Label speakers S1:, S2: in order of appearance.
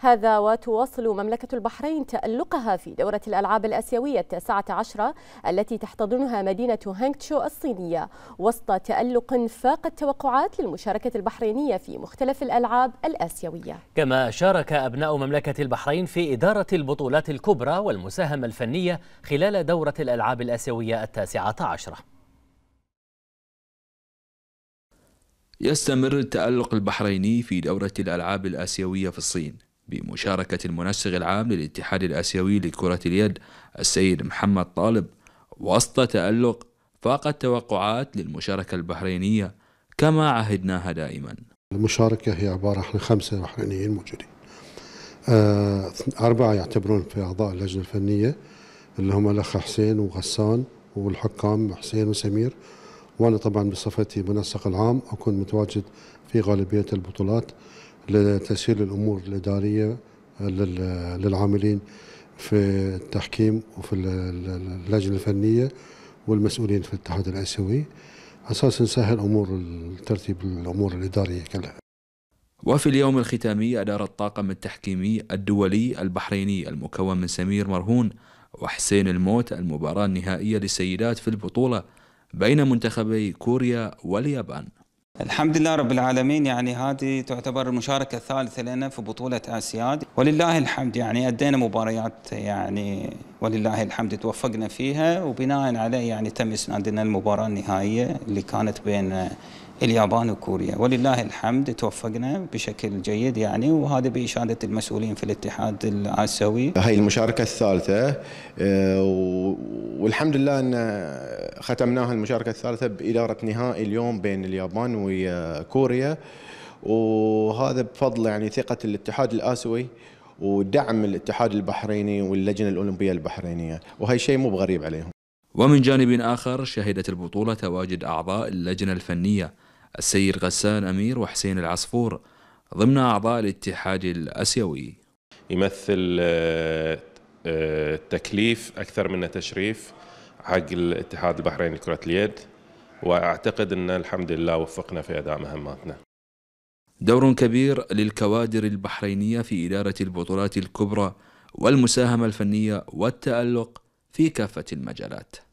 S1: هذا وتواصل مملكة البحرين تألقها في دورة الألعاب
S2: الآسيوية التاسعة عشرة التي تحتضنها مدينة هانكتشو الصينية وسط تألق فاق التوقعات للمشاركة البحرينية في مختلف الألعاب الآسيوية
S3: كما شارك أبناء مملكة البحرين في إدارة البطولات الكبرى والمساهمة الفنية خلال دورة الألعاب الآسيوية التاسعة عشرة
S1: يستمر التألق البحريني في دورة الألعاب الآسيوية في الصين بمشاركة المنسق العام للاتحاد الآسيوي لكرة اليد السيد محمد طالب وسط تألق فاق التوقعات للمشاركة البحرينية كما عهدناها دائما
S4: المشاركة هي عبارة عن خمسة بحرينيين موجودين آه، أربعة يعتبرون في أعضاء اللجنة الفنية اللي هم الأخ حسين وغسان والحكام حسين وسمير وأنا طبعا بصفتي منسق العام أكون متواجد في غالبية البطولات لتسهيل الامور الاداريه للعاملين في التحكيم وفي اللجنه الفنيه والمسؤولين في الاتحاد الاسيوي اساس نسهل امور ترتيب الامور الاداريه كلها.
S1: وفي اليوم الختامي ادار الطاقم التحكيمي الدولي البحريني المكون من سمير مرهون وحسين الموت المباراه النهائيه للسيدات في البطوله بين منتخبي كوريا واليابان. الحمد لله رب العالمين يعني هذه تعتبر المشاركة الثالثة
S2: لنا في بطولة آسياد ولله الحمد يعني أدينا مباريات يعني ولله الحمد توفقنا فيها وبناء عليه يعني تم إسنادنا المباراة النهائية اللي كانت بين اليابان وكوريا ولله الحمد توفقنا بشكل جيد يعني وهذا بإشادة المسؤولين في
S3: الاتحاد الآسيوي هاي المشاركة الثالثة آه، والحمد لله أن ختمناها المشاركة الثالثة بإدارة نهائي اليوم بين اليابان وكوريا وهذا بفضل يعني ثقة الاتحاد الآسيوي ودعم الاتحاد البحريني واللجنة الأولمبية البحرينية وهي شيء مو بغريب عليهم
S1: ومن جانب آخر شهدت البطولة تواجد أعضاء اللجنة الفنية السيد غسان أمير وحسين العصفور ضمن أعضاء الاتحاد الأسيوي يمثل آه، آه، تكليف
S3: أكثر منه تشريف حق الاتحاد البحريني لكرة اليد وأعتقد
S1: أن الحمد لله وفقنا في أداء مهماتنا دور كبير للكوادر البحرينية في إدارة البطولات الكبرى والمساهمة الفنية والتألق في كافة المجالات